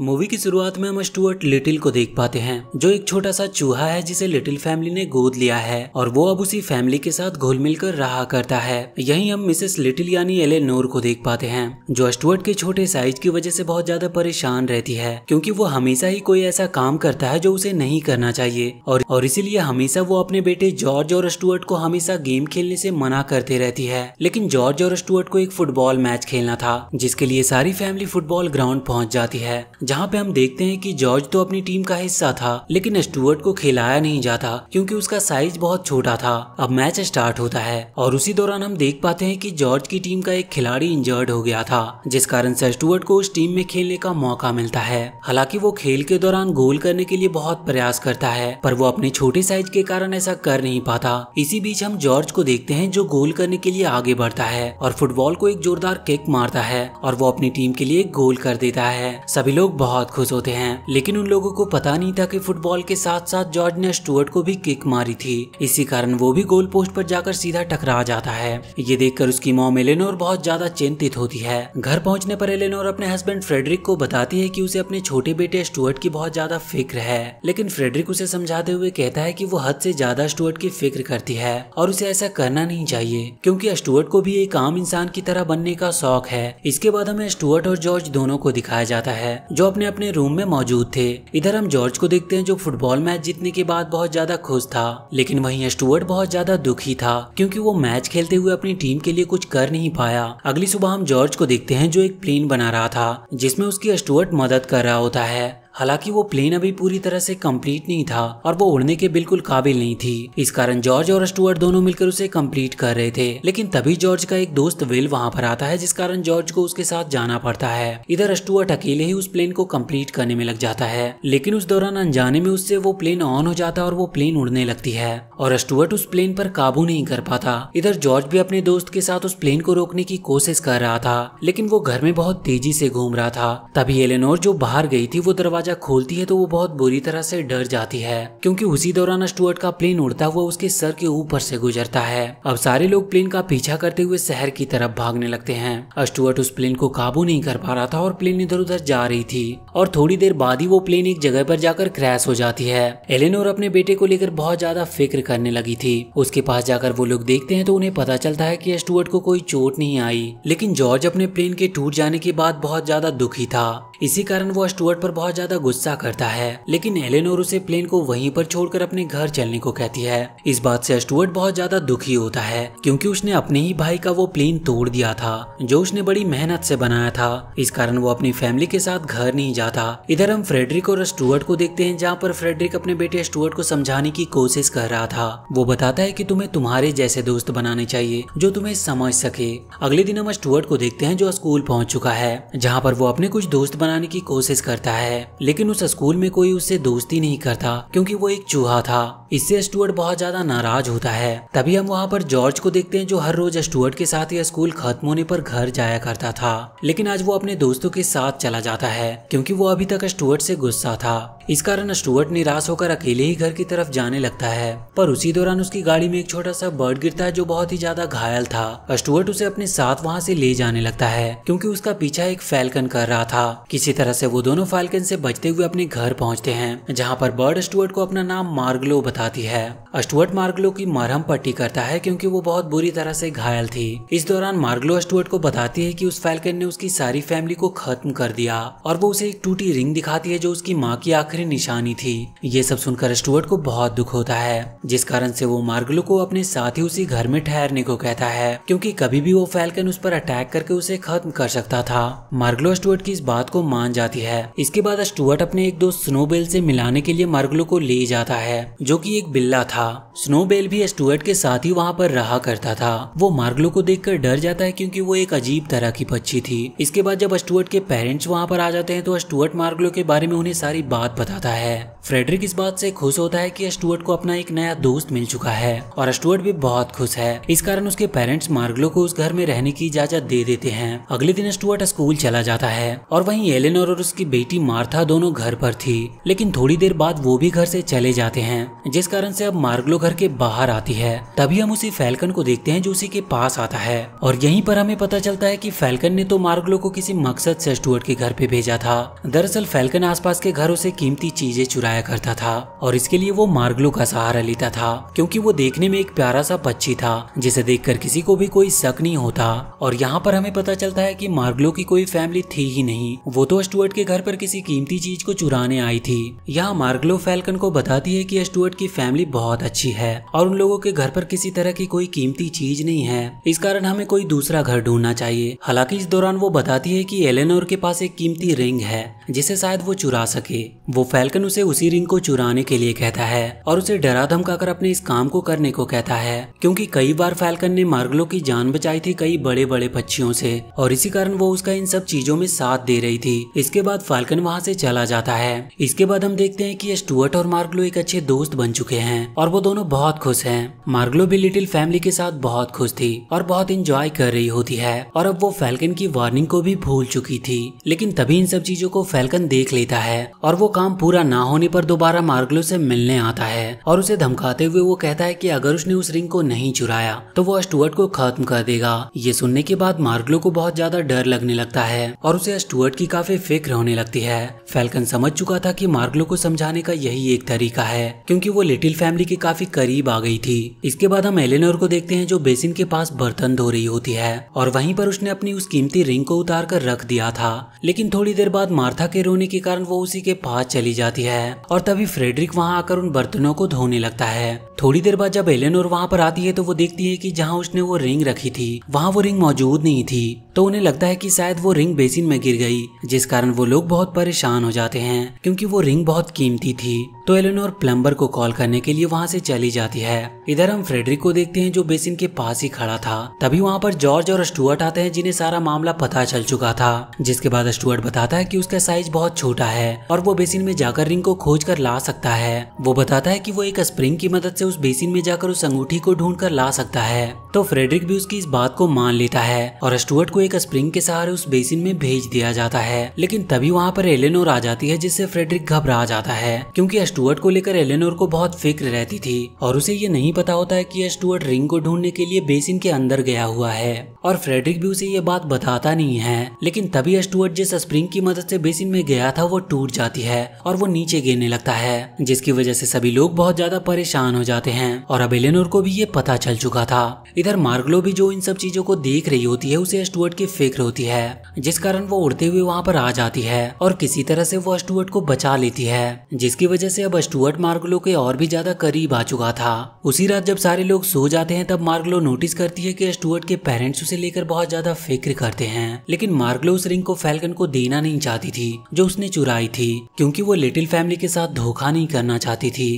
movie की शुरुआत में हम स्टुअर्ट लिटिल को देख पाते हैं जो एक छोटा सा चूहा है जिसे लिटिल फैमिली ने गोद लिया है और वो अब उसी फैमिली के साथ घुल मिलकर रहा करता है यहीं हम मिसेस लिटिल यानी एलेनोर को देख पाते हैं जो स्टुअर्ट के छोटे साइज की वजह से बहुत ज्यादा परेशान रहती है क्यूँकी वो हमेशा ही कोई ऐसा काम करता है जो उसे नहीं करना चाहिए और, और इसीलिए हमेशा वो अपने बेटे जॉर्ज और स्टुअर्ट को हमेशा गेम खेलने से मना करते रहती है लेकिन जॉर्ज और स्टुअर्ट को एक फुटबॉल मैच खेलना था जिसके लिए सारी फैमिली फुटबॉल ग्राउंड पहुँच जाती है जहाँ पे हम देखते हैं कि जॉर्ज तो अपनी टीम का हिस्सा था लेकिन स्टुअर्ट को खिलाया नहीं जाता क्योंकि उसका साइज बहुत छोटा था अब मैच स्टार्ट होता है और उसी दौरान हम देख पाते हैं कि जॉर्ज की टीम का एक खिलाड़ी इंजर्ड हो गया था जिस कारण से स्टुअर्ट को उस टीम में खेलने का मौका मिलता है हालांकि वो खेल के दौरान गोल करने के लिए बहुत प्रयास करता है पर वो अपने छोटे साइज के कारण ऐसा कर नहीं पाता इसी बीच हम जॉर्ज को देखते हैं जो गोल करने के लिए आगे बढ़ता है और फुटबॉल को एक जोरदार किक मारता है और वो अपनी टीम के लिए गोल कर देता है सभी लोग लोग बहुत खुश होते हैं लेकिन उन लोगों को पता नहीं था कि फुटबॉल के साथ साथ जॉर्ज ने स्टुअर्ट को भी किक मारी थी इसी कारण वो भी गोल पोस्ट पर जाकर सीधा टकरा जाता है ये देखकर उसकी मोम एलेनोर बहुत ज्यादा चिंतित होती है घर पहुंचने पर एलेनोर अपने हस्बैंड फ्रेडरिक को बताती है की उसे अपने छोटे बेटे स्टुअर्ट की बहुत ज्यादा फिक्र है लेकिन फ्रेडरिक उसे समझाते हुए कहता है की वो हद से ज्यादा स्टुअर्ट की फिक्र करती है और उसे ऐसा करना नहीं चाहिए क्योंकि स्टुअर्ट को भी एक आम इंसान की तरह बनने का शौक है इसके बाद हमें स्टुअर्ट और जॉर्ज दोनों को दिखाया जाता है जो अपने अपने रूम में मौजूद थे इधर हम जॉर्ज को देखते हैं जो फुटबॉल मैच जीतने के बाद बहुत ज्यादा खुश था लेकिन वहीं स्टुअर्ट बहुत ज्यादा दुखी था क्योंकि वो मैच खेलते हुए अपनी टीम के लिए कुछ कर नहीं पाया अगली सुबह हम जॉर्ज को देखते हैं जो एक प्लेन बना रहा था जिसमें उसकी स्टुअर्ट मदद कर रहा होता है हालांकि वो प्लेन अभी पूरी तरह से कंप्लीट नहीं था और वो उड़ने के बिल्कुल काबिल नहीं थी इस कारण जॉर्ज और स्टुअर्ट दोनों मिलकर उसे कंप्लीट कर रहे थे लेकिन तभी जॉर्ज का एक दोस्त विल वहां पर आता है जिस कारण जॉर्ज को उसके साथ जाना पड़ता है इधर स्टुअर्ट अकेले ही उस प्लेन को कम्प्लीट करने में लग जाता है लेकिन उस दौरान अनजाने में उससे वो प्लेन ऑन हो जाता है और वो प्लेन उड़ने लगती है और स्टुअर्ट उस प्लेन पर काबू नहीं कर पाता इधर जॉर्ज भी अपने दोस्त के साथ उस प्लेन को रोकने की कोशिश कर रहा था लेकिन वो घर में बहुत तेजी से घूम रहा था तभी एलेनोर जो बाहर गई थी वो दरवाजा दरवाजा खोलती है तो वो बहुत बुरी तरह से डर जाती है क्योंकि उसी दौरान स्टुअर्ट का प्लेन उड़ता हुआ उसके सर के ऊपर से गुजरता है अब सारे लोग प्लेन का पीछा करते हुए शहर की तरफ भागने लगते हैं स्टुअर्ट उस प्लेन को काबू नहीं कर पा रहा था और प्लेन इधर उधर जा रही थी और थोड़ी देर बाद ही वो प्लेन एक जगह पर जाकर क्रैश हो जाती है एलेनोर अपने बेटे को लेकर बहुत ज्यादा फिक्र करने लगी थी उसके पास जाकर वो लोग देखते हैं तो उन्हें पता चलता है की स्टुअर्ट को कोई चोट नहीं आई लेकिन जॉर्ज अपने प्लेन के टूट जाने के बाद बहुत ज्यादा दुखी था इसी कारण वो स्टुअर्ट पर बहुत ज्यादा गुस्सा करता है लेकिन एलेनोर उसे प्लेन को वहीं पर छोड़कर अपने घर चलने को कहती है इस बात से स्टुअर्ट बहुत ज्यादा दुखी होता है क्योंकि उसने अपने ही भाई का वो प्लेन तोड़ दिया था जो उसने बड़ी मेहनत से बनाया था इस कारण वो अपनी फैमिली के साथ घर नहीं जाता इधर हम फ्रेडरिक और स्टुअर्ट को देखते हैं जहाँ पर फ्रेडरिक अपने बेटे स्टुअर्ट को समझाने की कोशिश कर रहा था वो बताता है की तुम्हें तुम्हारे जैसे दोस्त बनाने चाहिए जो तुम्हें समझ सके अगले दिन हम स्टुअर्ट को देखते हैं जो स्कूल पहुँच चुका है जहाँ पर वो अपने कुछ दोस्त बना बनाने की कोशिश करता है लेकिन उस स्कूल में कोई उससे दोस्ती नहीं करता क्योंकि वो एक चूहा था इससे स्टुअर्ट बहुत ज्यादा नाराज होता है तभी हम वहाँ पर जॉर्ज को देखते हैं जो हर रोज स्टुअर्ट के साथ ही स्कूल खत्म होने पर घर जाया करता था लेकिन आज वो अपने दोस्तों के साथ चला जाता है क्योंकि वो अभी तक स्टुअर्ट से गुस्सा था इस कारण स्टुअर्ट निराश होकर अकेले ही घर की तरफ जाने लगता है पर उसी दौरान उसकी गाड़ी में एक छोटा सा बर्ड गिरता है जो बहुत ही ज्यादा घायल था स्टुअर्ट उसे अपने साथ वहाँ से ले जाने लगता है क्योंकि उसका पीछा एक फैलकन कर रहा था इसी तरह से वो दोनों फाल्कन से बचते हुए अपने घर पहुंचते हैं जहां पर बर्ड स्टुअर्ट को अपना नाम मार्गलो बताती है स्टुअर्ट मार्गलो की मरहम पट्टी करता है क्योंकि वो बहुत बुरी तरह से घायल थी इस दौरान मार्गलो स्टुअर्ट को बताती है कि उस फाल्कन ने उसकी सारी फैमिली को खत्म कर दिया और वो उसे एक टूटी रिंग दिखाती है जो उसकी माँ की आखिरी निशानी थी ये सब सुनकर स्टुअर्ट को बहुत दुख होता है जिस कारण से वो मार्गलो को अपने साथ ही उसी घर में ठहरने को कहता है क्योंकि कभी भी वो फैल्कन उस पर अटैक करके उसे खत्म कर सकता था मार्गलो स्टुअर्ट की इस बात को मान जाती है इसके बाद स्टुअर्ट अपने एक दोस्त स्नोबेल से मिलाने के लिए मार्गलो को ले जाता है जो कि एक बिल्ला था स्नोबेल भी स्टुअर्ट के साथ ही वहाँ पर रहा करता था वो मार्गलो को देखकर डर जाता है क्योंकि वो एक अजीब तरह की पक्षी थी इसके बाद जब स्टुअर्ट के पेरेंट्स वहाँ पर आ जाते हैं तो स्टुअर्ट मार्गलो के बारे में उन्हें सारी बात बताता है फ्रेडरिक इस बात से खुश होता है कि स्टुअर्ट को अपना एक नया दोस्त मिल चुका है और स्टुअर्ट भी बहुत खुश है इस कारण उसके पेरेंट्स मार्गलो को उस घर में रहने की इजाजत दे देते हैं अगले दिन स्टुअर्ट स्कूल चला जाता है और वहीं एलेनोर और उसकी बेटी मार्था दोनों घर पर थी लेकिन थोड़ी देर बाद वो भी घर से चले जाते हैं जिस कारण से अब मार्गलो घर के बाहर आती है तभी हम उसी फैल्कन को देखते हैं जो उसी के पास आता है और यहीं पर हमें पता चलता है कि फैल्कन ने तो मार्गलो को किसी मकसद से स्टूअर्ट के घर पे भेजा था दरअसल फैल्कन आस के घरों से कीमती चीजें चुराया करता था और इसके लिए वो मार्गलो का सहारा लेता था क्योंकि वो देखने में एक प्यारा सा पक्षी था जिसे देख किसी को भी कोई शक नहीं होता और यहाँ पर हमें पता चलता है की मार्गलो की कोई फैमिली थी ही नहीं वो वो तो स्टुअर्ट के घर पर किसी कीमती चीज को चुराने आई थी यहाँ मार्गलो फैल्कन को बताती है कि स्टुअर्ट की फैमिली बहुत अच्छी है और उन लोगों के घर पर किसी तरह की कोई कीमती चीज नहीं है इस कारण हमें कोई दूसरा घर ढूंढना चाहिए हालांकि इस दौरान वो बताती है कि एलेनोर के पास एक कीमती रिंग है जिसे शायद वो चुरा सके वो फैल्कन उसे उसी रिंग को चुराने के लिए कहता है और उसे डरा धमकाकर अपने इस काम को करने को कहता है क्योंकि कई बार फैल्कन ने मार्गलो की जान बचाई थी कई बड़े बड़े पक्षियों से और इसी कारण वो उसका इन सब चीजों में साथ दे रही थी इसके बाद फैल्कन वहाँ से चला जाता है इसके बाद हम देखते हैं की स्टूअर्ट और मार्गलो एक अच्छे दोस्त बन चुके हैं और वो दोनों बहुत खुश है मार्गलो भी लिटिल फैमिली के साथ बहुत खुश थी और बहुत इंजॉय कर रही होती है और अब वो फैल्कन की वार्निंग को भी भूल चुकी थी लेकिन तभी इन सब चीजों को फैलकन देख लेता है और वो काम पूरा ना होने पर दोबारा मार्गलो से मिलने आता है और उसे धमकाते हुए वो कहता है कि अगर उसने उस रिंग को नहीं चुराया तो वो स्टुअर्ट को खत्म कर देगा ये सुनने के बाद मार्गलो को बहुत ज्यादा डर लगने लगता है और उसे स्टुअर्ट की काफी फिक्र होने लगती है फैलकन समझ चुका था की मार्गलो को समझाने का यही एक तरीका है क्यूँकी वो लिटिल फैमिली के काफी करीब आ गई थी इसके बाद हम एलेनोर को देखते हैं जो बेसिन के पास बर्तन धो रही होती है और वहीं पर उसने अपनी उस कीमती रिंग को उतार कर रख दिया था लेकिन थोड़ी देर बाद मार्था मार्था के रोने के कारण वो उसी के पास चली जाती है और तभी फ्रेडरिक वहाँ आकर उन बर्तनों को धोने लगता है थोड़ी देर बाद जब और वहाँ पर आती है तो वो देखती है कि जहाँ उसने वो रिंग रखी थी वहाँ वो रिंग मौजूद नहीं थी तो उन्हें लगता है कि शायद वो रिंग बेसिन में गिर गई जिस कारण वो लोग बहुत परेशान हो जाते हैं क्योंकि वो रिंग बहुत कीमती थी तो और प्लम्बर को कॉल करने के लिए वहाँ से चली जाती है इधर हम फ्रेडरिक को देखते हैं जो बेसिन के पास ही खड़ा था तभी वहाँ पर जॉर्ज और स्टुअर्ट आते हैं जिन्हें सारा मामला पता चल चुका था जिसके बाद स्टुअर्ट बताता है की उसका साइज बहुत छोटा है और वो बेसिन में जाकर रिंग को खोज कर ला सकता है वो बताता है कि वो एक स्प्रिंग की मदद से उस बेसिन में जाकर उस अंगूठी को ढूंढ कर ला सकता है तो फ्रेडरिक भी उसकी इस बात को मान लेता है और स्टुअर्ट को एक स्प्रिंग के सहारे उस बेसिन में भेज दिया जाता है लेकिन तभी वहाँ पर एलेनोर आ जाती है जिससे फ्रेडरिक घबरा जाता है क्योंकि स्टुअर्ट को लेकर एलेनोर को बहुत फिक्र रहती थी और उसे ये नहीं पता होता है कि स्टुअर्ट रिंग को ढूंढने के लिए बेसिन के अंदर गया हुआ है और फ्रेडरिक भी उसे ये बात बताता नहीं है लेकिन तभी स्टुअर्ट जिस स्प्रिंग की मदद से बेसिन बेसिन में गया था वो टूट जाती है और वो नीचे गिरने लगता है जिसकी वजह से सभी लोग बहुत ज्यादा परेशान हो जाते हैं और अब एलेनोर को भी ये पता चल चुका था इधर मार्गलो भी जो इन सब चीजों को देख रही होती है उसे स्टूअर्ट की फिक्र होती है जिस कारण वो उड़ते हुए वहाँ पर आ जाती है और किसी तरह से वो स्टूअर्ट को बचा लेती है जिसकी वजह से अब स्टूअर्ट मार्गलो के और भी ज्यादा करीब आ चुका था उसी रात जब सारे लोग सो जाते हैं तब मार्गलो नोटिस करती है कि स्टूअर्ट के पेरेंट्स उसे लेकर बहुत ज्यादा फिक्र करते हैं लेकिन मार्गलो उस रिंग को फैलकन को देना नहीं चाहती थी जो उसने चुराई थी क्योंकि वो लिटिल फैमिली के साथ धोखा नहीं करना चाहती थी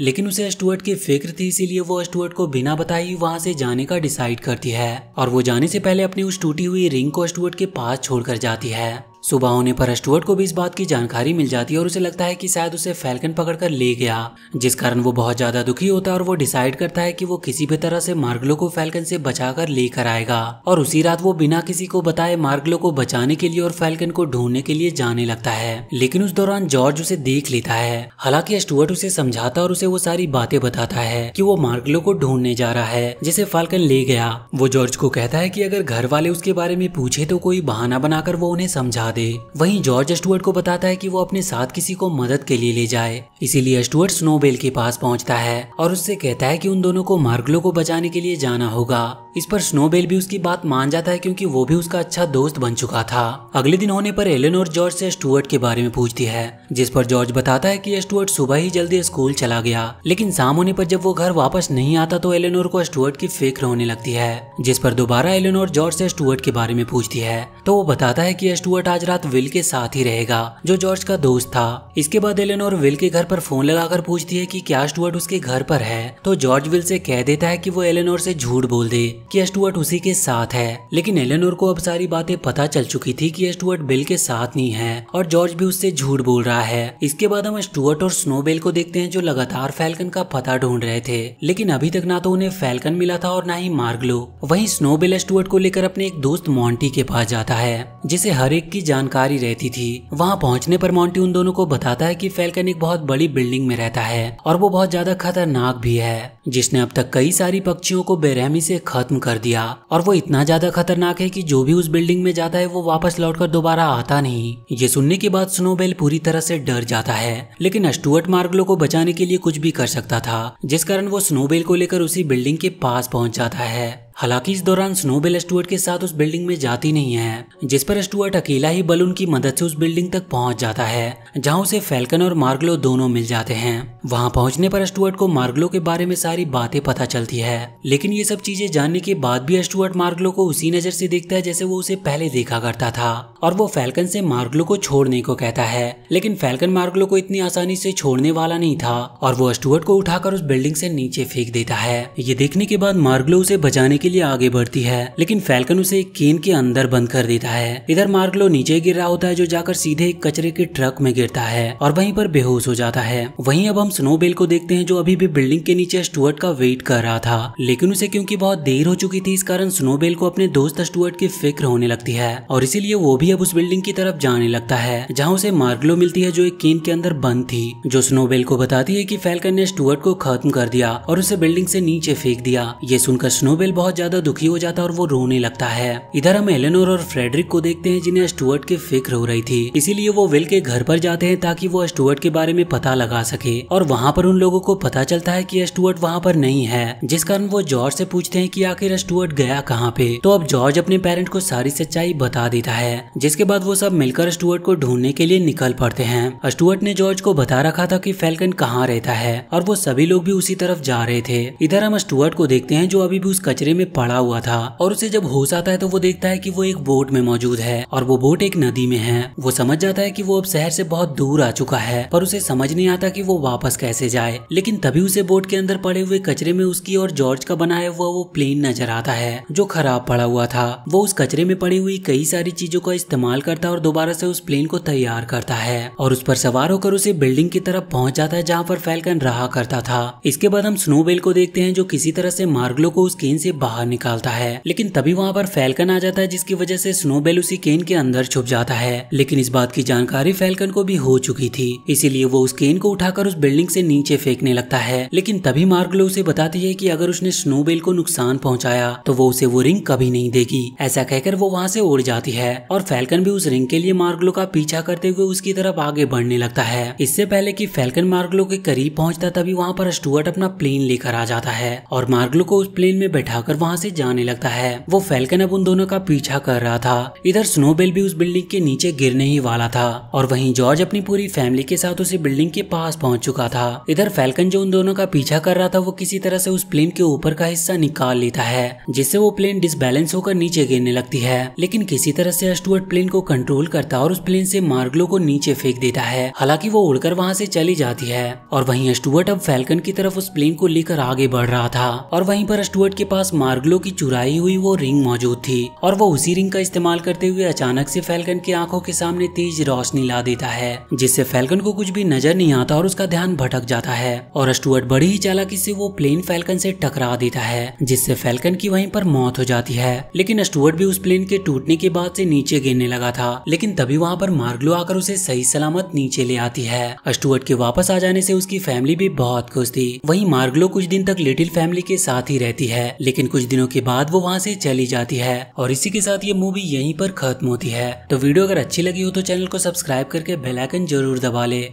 लेकिन उसे स्टुअर्ट की फिक्र थी इसीलिए वो स्टुअर्ट को बिना बताए ही वहां से जाने का डिसाइड करती है और वो जाने से पहले अपनी उस टूटी हुई रिंग को स्टुअर्ट के पास छोड़कर जाती है सुबह होने पर स्टुअर्ट को भी इस बात की जानकारी मिल जाती है और उसे लगता है कि शायद उसे फैल्कन पकड़कर ले गया जिस कारण वो बहुत ज्यादा दुखी होता है और वो डिसाइड करता है कि वो किसी भी तरह से मार्गलो को फैल्कन से बचाकर लेकर आएगा और उसी रात वो बिना किसी को बताए मार्गलो को बचाने के लिए और फैल्कन को ढूंढने के लिए जाने लगता है लेकिन उस दौरान जॉर्ज उसे देख लेता है हालांकि स्टुअर्ट उसे समझाता और उसे वो सारी बातें बताता है की वो मार्गलो को ढूंढने जा रहा है जिसे फैल्कन ले गया वो जॉर्ज को कहता है की अगर घर वाले उसके बारे में पूछे तो कोई बहाना बनाकर वो उन्हें समझा बता दे वहीं जॉर्ज स्टुअर्ट को बताता है कि वो अपने साथ किसी को मदद के लिए ले जाए इसीलिए स्टुअर्ट स्नोबेल के पास पहुंचता है और उससे कहता है कि उन दोनों को मार्गलो को बचाने के लिए जाना होगा इस पर स्नोबेल भी उसकी बात मान जाता है क्योंकि वो भी उसका अच्छा दोस्त बन चुका था अगले दिन होने पर एलन और जॉर्ज से स्टुअर्ट के बारे में पूछती है जिस पर जॉर्ज बताता है कि स्टुअर्ट सुबह ही जल्दी स्कूल चला गया लेकिन शाम होने पर जब वो घर वापस नहीं आता तो एलेनोर को स्टुअर्ट की फिक्र होने लगती है जिस पर दोबारा एलेनोर जॉर्ज से स्टुअर्ट के बारे में पूछती है तो वो बताता है कि स्टुअर्ट आज आज रात विल के साथ ही रहेगा जो जॉर्ज का दोस्त था इसके बाद और विल के घर पर फोन लगाकर पूछती है कि क्या स्टुअर्ट उसके घर पर है तो जॉर्ज विल से कह देता है कि वो एलेनोर से झूठ बोल दे कि स्टुअर्ट उसी के साथ है लेकिन एलेनोर को अब सारी बातें पता चल चुकी थी की स्टुअर्ट बिल के साथ नहीं है और जॉर्ज भी उससे झूठ बोल रहा है इसके बाद हम स्टुअर्ट और स्नो को देखते हैं जो लगातार फैलकन का पता ढूंढ रहे थे लेकिन अभी तक ना तो उन्हें फैलकन मिला था और ना ही मार्गलो वही स्नो बेल को लेकर अपने एक दोस्त मॉन्टी के पास जाता है जिसे हर एक की जानकारी रहती थी वहाँ पहुँचने पर मॉन्टी उन दोनों को बताता है कि फैल्कन एक बहुत बड़ी बिल्डिंग में रहता है और वो बहुत ज्यादा खतरनाक भी है जिसने अब तक कई सारी पक्षियों को बेरहमी से खत्म कर दिया और वो इतना ज्यादा खतरनाक है कि जो भी उस बिल्डिंग में जाता है वो वापस लौटकर दोबारा आता नहीं ये सुनने के बाद स्नोबेल पूरी तरह से डर जाता है लेकिन अस्टुअर्ट मार्गलो को बचाने के लिए कुछ भी कर सकता था जिस कारण वो स्नोबेल को लेकर उसी बिल्डिंग के पास पहुंच जाता है हालांकि इस दौरान स्नोबेल स्टुअर्ट के साथ उस बिल्डिंग में जाती नहीं है जिस पर स्टुअर्ट अकेला ही बलून की मदद से उस बिल्डिंग तक पहुंच जाता है जहां उसे फैल्कन और मार्गलो दोनों मिल जाते हैं वहां पहुंचने पर स्टुअर्ट को मार्गलो के बारे में सारी बातें पता चलती है लेकिन ये सब चीजें जानने के बाद भी स्टुअर्ट मार्गलो को उसी नजर से देखता है जैसे वो उसे पहले देखा करता था और वो फैल्कन से मार्गलो को छोड़ने को कहता है लेकिन फैल्कन मार्गलो को इतनी आसानी से छोड़ने वाला नहीं था और वो स्टुअर्ट को उठाकर उस बिल्डिंग से नीचे फेंक देता है ये देखने के बाद मार्गलो उसे बचाने के लिए आगे बढ़ती है लेकिन फैल्कन उसे एक केन के अंदर बंद कर देता है इधर मार्गलो नीचे गिर रहा होता है जो जाकर सीधे एक कचरे के ट्रक में गिरता है और वहीं पर बेहोश हो जाता है वहीं अब हम स्नोबेल को देखते हैं जो अभी भी बिल्डिंग के नीचे स्टुअर्ट का वेट कर रहा था लेकिन उसे क्योंकि बहुत देर हो चुकी थी इस कारण स्नोबेल को अपने दोस्त स्टुअर्ट की फिक्र होने लगती है और इसीलिए वो भी अब उस बिल्डिंग की तरफ जाने लगता है जहाँ उसे मार्गलो मिलती है जो एक केन के अंदर बंद थी जो स्नोबेल को बताती है की फैल्कन ने स्टुअर्ट को खत्म कर दिया और उसे बिल्डिंग से नीचे फेंक दिया ये सुनकर स्नोबेल बहुत बहुत ज्यादा दुखी हो जाता है और वो रोने लगता है इधर हम एलेनोर और फ्रेडरिक को देखते हैं जिन्हें स्टुअर्ट की फिक्र हो रही थी इसीलिए वो विल के घर पर जाते हैं ताकि वो स्टुअर्ट के बारे में पता लगा सके और वहाँ पर उन लोगों को पता चलता है की स्टुअर्ट वहाँ पर नहीं है जिस कारण वो जॉर्ज से पूछते हैं की आखिर स्टुअर्ट गया कहाँ पे तो अब जॉर्ज अपने पेरेंट को सारी सच्चाई बता देता है जिसके बाद वो सब मिलकर स्टुअर्ट को ढूंढने के लिए निकल पड़ते हैं स्टुअर्ट ने जॉर्ज को बता रखा था की फैल्कन कहाँ रहता है और वो सभी लोग भी उसी तरफ जा रहे थे इधर हम स्टुअर्ट को देखते हैं जो अभी भी उस कचरे में में पड़ा हुआ था और उसे जब होश आता है तो वो देखता है कि वो एक बोट में मौजूद है और वो बोट एक नदी में है वो समझ जाता है कि वो अब शहर से बहुत दूर आ चुका है पर उसे समझ नहीं आता कि वो वापस कैसे जाए लेकिन तभी उसे बोट के अंदर पड़े हुए कचरे में उसकी और जॉर्ज का बनाया हुआ वो प्लेन नजर आता है जो खराब पड़ा हुआ था वो उस कचरे में पड़ी हुई कई सारी चीजों का इस्तेमाल करता है और दोबारा से उस प्लेन को तैयार करता है और उस पर सवार होकर उसे बिल्डिंग की तरफ पहुंच जाता है जहाँ पर फैलकन रहा करता था इसके बाद हम स्नोबेल को देखते हैं जो किसी तरह से मार्गलो को उस केन से बाहर बाहर निकालता है लेकिन तभी वहाँ पर फैल्कन आ जाता है जिसकी वजह से स्नो बेल उसी केन के अंदर छुप जाता है लेकिन इस बात की जानकारी फैलकन को भी हो चुकी थी इसीलिए वो उस केन को उठाकर उस बिल्डिंग से नीचे फेंकने लगता है लेकिन तभी मार्गलो उसे बताती है कि अगर उसने स्नो बेल को नुकसान पहुंचाया तो वो उसे वो रिंग कभी नहीं देगी ऐसा कहकर वो वहाँ से उड़ जाती है और फैल्कन भी उस रिंग के लिए मार्गलो का पीछा करते हुए उसकी तरफ आगे बढ़ने लगता है इससे पहले की फैल्कन मार्गलो के करीब पहुँचता तभी वहाँ पर स्टूअर्ट अपना प्लेन लेकर आ जाता है और मार्गलो को उस प्लेन में बैठा वहाँ से जाने लगता है वो फैलकन अब उन दोनों का पीछा कर रहा था इधर स्नोबेल भी उस बिल्डिंग के नीचे गिरने ही वाला था और वहीं जॉर्ज अपनी पूरी फैमिली के साथ उसी बिल्डिंग के पास पहुंच चुका था इधर फैलकन जो उन दोनों का पीछा कर रहा था वो किसी तरह से उस प्लेन के ऊपर का हिस्सा निकाल लेता है जिससे वो प्लेन डिसबैलेंस होकर नीचे गिरने लगती है लेकिन किसी तरह से अस्टुअर्ट प्लेन को कंट्रोल करता और उस प्लेन से मार्गलो को नीचे फेंक देता है हालांकि वो उड़कर वहाँ से चली जाती है और वहीं अस्टुअर्ट अब फैलकन की तरफ उस प्लेन को लेकर आगे बढ़ रहा था और वहीं पर अस्टुअर्ट के पास मार्ग मार्गलो की चुराई हुई वो रिंग मौजूद थी और वो उसी रिंग का इस्तेमाल करते हुए अचानक से फैलकन की आंखों के सामने तेज रोशनी ला देता है जिससे फैलकन को कुछ भी नजर नहीं आता और उसका ध्यान भटक जाता है और स्टुअर्ट बड़ी ही चालाकी से वो प्लेन फैलकन से टकरा देता है जिससे फैलकन की वहीं पर मौत हो जाती है लेकिन स्टुअर्ट भी उस प्लेन के टूटने के बाद से नीचे गिरने लगा था लेकिन तभी वहाँ पर मार्गलो आकर उसे सही सलामत नीचे ले आती है स्टुअर्ट के वापस आ जाने से उसकी फैमिली भी बहुत खुश थी वही मार्गलो कुछ दिन तक लिटिल फैमिली के साथ ही रहती है लेकिन कुछ कुछ दिनों के बाद वो वहाँ से चली जाती है और इसी के साथ ये मूवी यहीं पर खत्म होती है तो वीडियो अगर अच्छी लगी हो तो चैनल को सब्सक्राइब करके बेलाइकन जरूर दबा ले